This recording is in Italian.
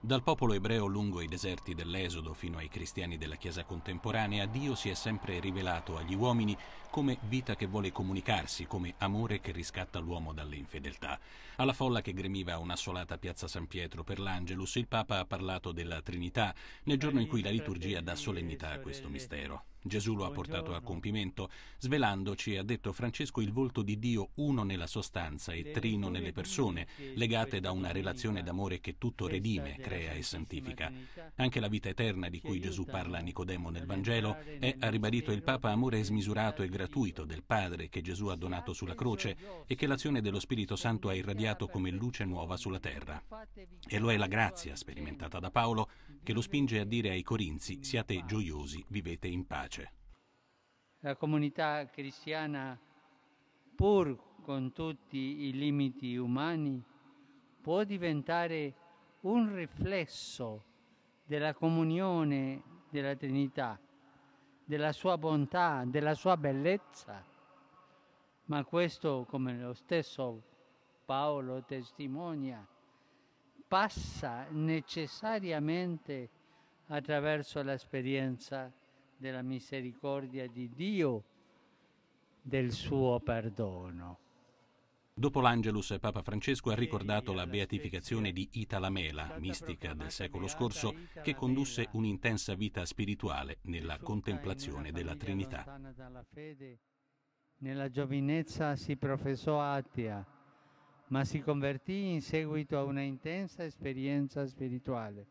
Dal popolo ebreo lungo i deserti dell'Esodo fino ai cristiani della Chiesa contemporanea, Dio si è sempre rivelato agli uomini come vita che vuole comunicarsi, come amore che riscatta l'uomo dalle infedeltà. Alla folla che gremiva un'assolata piazza San Pietro per l'Angelus, il Papa ha parlato della Trinità, nel giorno in cui la liturgia dà solennità a questo mistero. Gesù lo ha portato a compimento, svelandoci, ha detto Francesco, il volto di Dio uno nella sostanza e trino nelle persone, legate da una relazione d'amore che tutto redime, crea e santifica. Anche la vita eterna di cui Gesù parla a Nicodemo nel Vangelo è, ha ribadito il Papa, amore smisurato e gratuito del Padre che Gesù ha donato sulla croce e che l'azione dello Spirito Santo ha irradiato come luce nuova sulla terra. E lo è la grazia sperimentata da Paolo che lo spinge a dire ai Corinzi siate gioiosi, vivete in pace. La comunità cristiana, pur con tutti i limiti umani, può diventare un riflesso della comunione della Trinità della sua bontà, della sua bellezza. Ma questo, come lo stesso Paolo testimonia, passa necessariamente attraverso l'esperienza della misericordia di Dio, del suo perdono. Dopo l'Angelus, Papa Francesco ha ricordato la beatificazione di Itala Mela, mistica del secolo scorso, che condusse un'intensa vita spirituale nella contemplazione della Trinità. Nella giovinezza si professò atea, ma si convertì in seguito a una intensa esperienza spirituale.